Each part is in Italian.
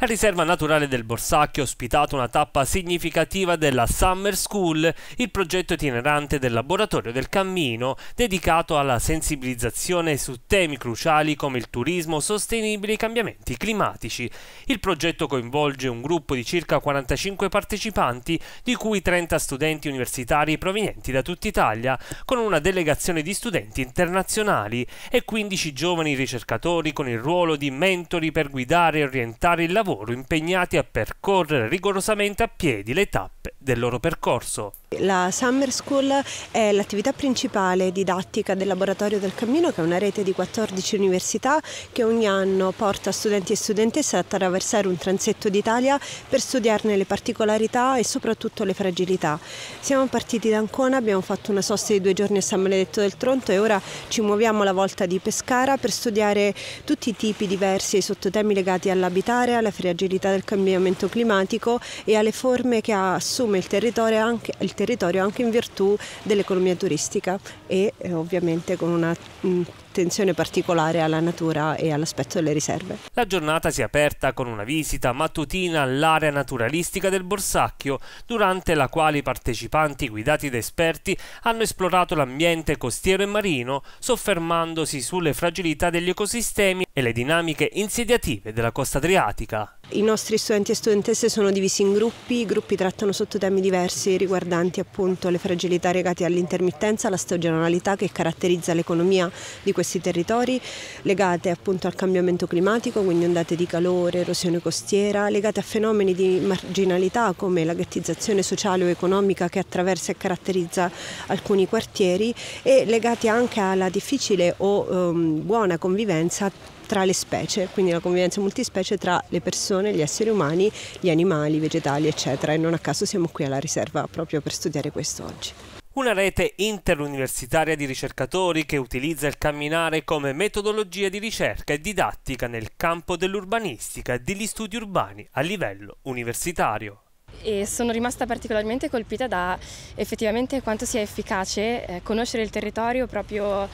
La riserva naturale del Borsacchio ha ospitato una tappa significativa della Summer School, il progetto itinerante del laboratorio del cammino, dedicato alla sensibilizzazione su temi cruciali come il turismo sostenibile e i cambiamenti climatici. Il progetto coinvolge un gruppo di circa 45 partecipanti, di cui 30 studenti universitari provenienti da tutta Italia, con una delegazione di studenti internazionali e 15 giovani ricercatori con il ruolo di mentori per guidare e orientare il lavoro lavoro impegnati a percorrere rigorosamente a piedi le tappe del loro percorso. La Summer School è l'attività principale didattica del Laboratorio del Cammino, che è una rete di 14 università che ogni anno porta studenti e studentesse ad attraversare un transetto d'Italia per studiarne le particolarità e soprattutto le fragilità. Siamo partiti da Ancona, abbiamo fatto una sosta di due giorni a San Benedetto del Tronto e ora ci muoviamo alla volta di Pescara per studiare tutti i tipi diversi e i sottotemi legati all'abitare, alla fragilità del cambiamento climatico e alle forme che assume il territorio anche il territorio anche in virtù dell'economia turistica e eh, ovviamente con una attenzione mm, particolare alla natura e all'aspetto delle riserve. La giornata si è aperta con una visita mattutina all'area naturalistica del Borsacchio, durante la quale i partecipanti guidati da esperti hanno esplorato l'ambiente costiero e marino, soffermandosi sulle fragilità degli ecosistemi e le dinamiche insediative della costa adriatica. I nostri studenti e studentesse sono divisi in gruppi, i gruppi trattano sotto temi diversi riguardanti riguardanti appunto le fragilità legate all'intermittenza, alla stagionalità che caratterizza l'economia di questi territori, legate appunto al cambiamento climatico, quindi ondate di calore, erosione costiera, legate a fenomeni di marginalità come la ghettizzazione sociale o economica che attraversa e caratterizza alcuni quartieri e legate anche alla difficile o ehm, buona convivenza tra le specie, quindi la convivenza multispecie tra le persone, gli esseri umani, gli animali, i vegetali, eccetera. E non a caso siamo qui alla riserva proprio per studiare questo oggi una rete interuniversitaria di ricercatori che utilizza il camminare come metodologia di ricerca e didattica nel campo dell'urbanistica e degli studi urbani a livello universitario. E sono rimasta particolarmente colpita da effettivamente quanto sia efficace eh, conoscere il territorio proprio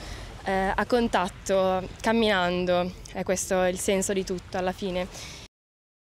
eh, a contatto, camminando, è questo il senso di tutto alla fine.